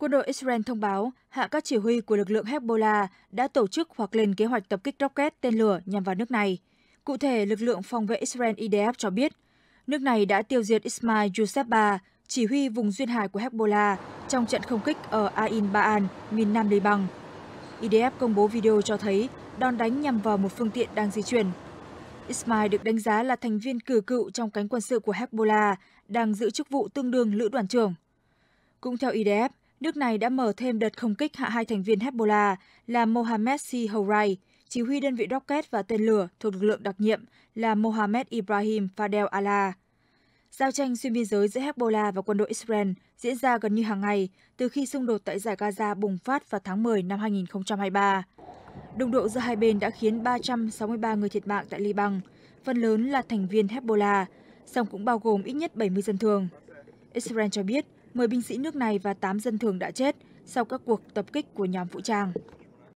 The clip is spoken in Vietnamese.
Quân đội Israel thông báo hạ các chỉ huy của lực lượng Hezbollah đã tổ chức hoặc lên kế hoạch tập kích rocket tên lửa nhằm vào nước này. Cụ thể, lực lượng phòng vệ Israel IDF cho biết, nước này đã tiêu diệt Ismail Youseba, chỉ huy vùng duyên hải của Hezbollah, trong trận không kích ở Ain Baan, miền nam Liban. IDF công bố video cho thấy đòn đánh nhằm vào một phương tiện đang di chuyển. Ismail được đánh giá là thành viên cử cựu trong cánh quân sự của Hezbollah, đang giữ chức vụ tương đương lữ đoàn trưởng. Cũng theo IDF, nước này đã mở thêm đợt không kích hạ hai thành viên Hezbollah là Mohammed Si Hourai, chỉ huy đơn vị rocket và tên lửa thuộc lực lượng đặc nhiệm là Mohammed Ibrahim Fadel Allah. Giao tranh xuyên biên giới giữa Hezbollah và quân đội Israel diễn ra gần như hàng ngày từ khi xung đột tại giải Gaza bùng phát vào tháng 10 năm 2023. Đụng độ giữa hai bên đã khiến 363 người thiệt mạng tại Liban, phần lớn là thành viên Hezbollah, song cũng bao gồm ít nhất 70 dân thường. Israel cho biết 10 binh sĩ nước này và 8 dân thường đã chết sau các cuộc tập kích của nhóm vũ trang.